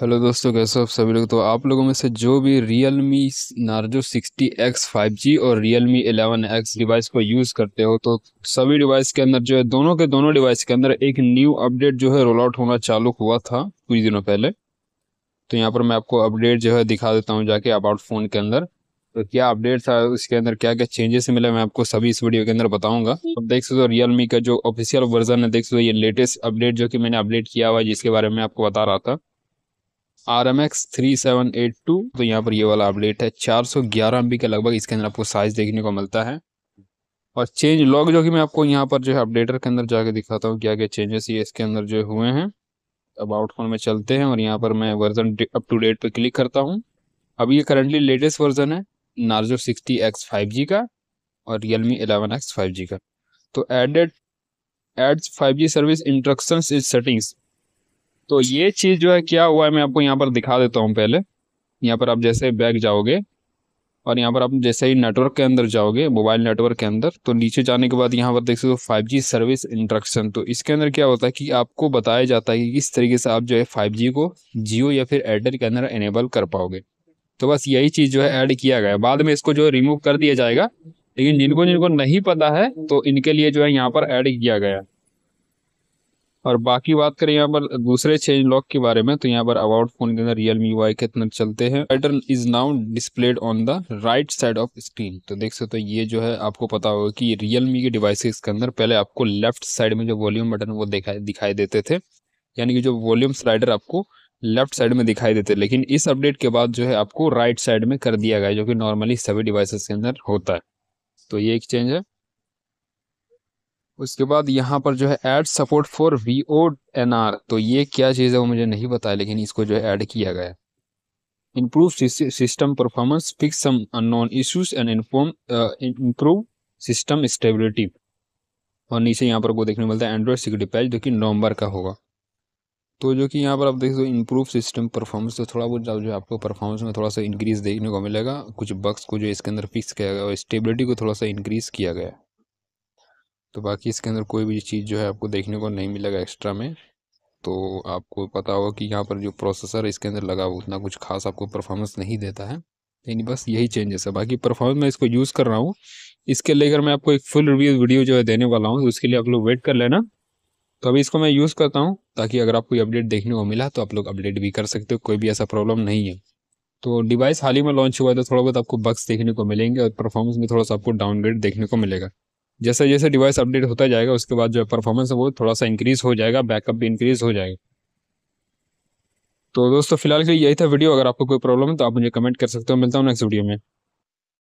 hello दोस्तों कैसे हो आप सभी लोग तो आप लोगों में से जो भी Realme Narzo sixty X five G और Realme eleven X device को यूज़ करते हो तो सभी डिवाइस के अंदर जो है दोनों के दोनों डिवाइस के अंदर एक न्यू अपडेट जो है रोल आउट होना चालू हुआ था कुछ दिनों पहले तो यहाँ पर मैं आपको अपडेट जो है दिखा देता हूँ जाके अबाउट फ़ोन के अंदर तो क्या अपडेट था उसके अंदर क्या क्या चेंजेस मिले मैं आपको सभी इस वीडियो के अंदर बताऊंगा अब देख सकते हो रियल का जो ऑफिशियल वर्जन है देख सकते हो ये लेटेस्ट अपडेट जो कि मैंने अपडेट किया हुआ जिसके बारे में आपको बता रहा था R M X three seven eight two तो यहाँ पर ये वाला अपडेट है चार सौ ग्यारह एम बी के लगभग इसके अंदर आपको साइज़ देखने को मिलता है और चेंज लॉग जो कि मैं आपको यहाँ पर जो है अपडेटर के अंदर जाके दिखाता हूँ क्या क्या चेंजेस ये इसके अंदर जो हुए हैं अबाउट फोन में चलते हैं और यहाँ पर मैं वर्जन अप टू डेट पर क्लिक करता हूँ अब ये करंटली लेटेस्ट वर्जन है Narzo sixty X five G का और Realme eleven X five G का तो added ads five G service instruction is settings तो ये चीज़ जो है क्या हुआ है मैं आपको यहाँ पर दिखा देता हूँ पहले यहाँ पर आप जैसे बैग जाओगे और यहाँ पर आप जैसे ही नेटवर्क के अंदर जाओगे मोबाइल नेटवर्क के अंदर तो नीचे जाने के बाद यहाँ पर देख सकते हो फाइव जी सर्विस इंट्रक्शन तो इसके अंदर क्या होता है कि आपको बताया जाता है कि किस तरीके से आप जो है फाइव जी को जियो या फिर एयरटेल के अंदर एनेबल कर पाओगे तो बस यही चीज़ जो है ऐड किया गया बाद में इसको जो है रिमूव कर दिया जाएगा लेकिन जिनको जिनको नहीं पता है तो इनके लिए जो है यहाँ पर ऐड किया गया और बाकी बात करें यहाँ पर दूसरे चेंज लॉक के बारे में तो यहाँ पर अबाउट फोन के अंदर रियल मी वाई अंदर चलते हैं title is now displayed on the right side of screen तो देख सकते हो तो ये जो है आपको पता होगा कि रियल मी के डिवाइसेस के अंदर पहले आपको लेफ्ट साइड में जो वॉल्यूम बटन वो दिखाई दिखाई देते थे यानी कि जो वॉल्यूम स्लाइडर आपको लेफ्ट साइड में दिखाई देते लेकिन इस अपडेट के बाद जो है आपको राइट right साइड में कर दिया गया जो कि नॉर्मली सभी डिवाइसेस के अंदर होता है तो ये एक चेंज है उसके बाद यहाँ पर जो है add support for V O N R तो ये क्या चीज़ है वो मुझे नहीं पता है लेकिन इसको जो है ऐड किया गया है system performance fix some unknown issues and inform improve system stability और नीचे यहाँ पर वो देखने मिलता है एंड्रॉयड सिक्योरिटी पैच जो कि नवंबर का होगा तो जो कि यहाँ पर आप देख हो इम्प्रूव सिस्टम परफॉर्मेंस तो थोड़ा बहुत जो आपको परफॉर्मेंस में थोड़ा सा इंक्रीज देखने को मिलेगा कुछ बक्स को जो इसके अंदर फिक्स किया गया और स्टेबिलिटी को थोड़ा सा इंक्रीज किया गया तो बाकी इसके अंदर कोई भी चीज़ जो है आपको देखने को नहीं मिलेगा एक्स्ट्रा में तो आपको पता होगा कि यहाँ पर जो प्रोसेसर इसके अंदर लगा हुआ उतना कुछ खास आपको परफॉर्मेंस नहीं देता है यानी बस यही चेंजेस है बाकी परफॉर्मेंस मैं इसको यूज़ कर रहा हूँ इसके लेकर मैं आपको एक फुल रिव्यू वीडियो जो है देने वाला हूँ तो उसके लिए आप लोग वेट कर लेना तो अभी इसको मैं यूज़ करता हूँ ताकि अगर आपको अपडेट देखने को मिला तो आप लोग अपडेट भी कर सकते हो कोई भी ऐसा प्रॉब्लम नहीं है तो डिवाइस हाल ही में लॉन्च हुआ है तो थोड़ा बहुत आपको बक्स देखने को मिलेंगे और परफॉर्मेंस में थोड़ा सा आपको डाउनग्रेड देखने को मिलेगा जैसे जैसे डिवाइस अपडेट होता जाएगा उसके बाद जो है परफॉर्मेंस है वो थोड़ा सा इंक्रीज़ हो जाएगा बैकअप भी इंक्रीज़ हो जाएगा तो दोस्तों फिलहाल के लिए यही था वीडियो अगर आपको कोई प्रॉब्लम है तो आप मुझे कमेंट कर सकते हो मिलता हूँ नेक्स्ट वीडियो में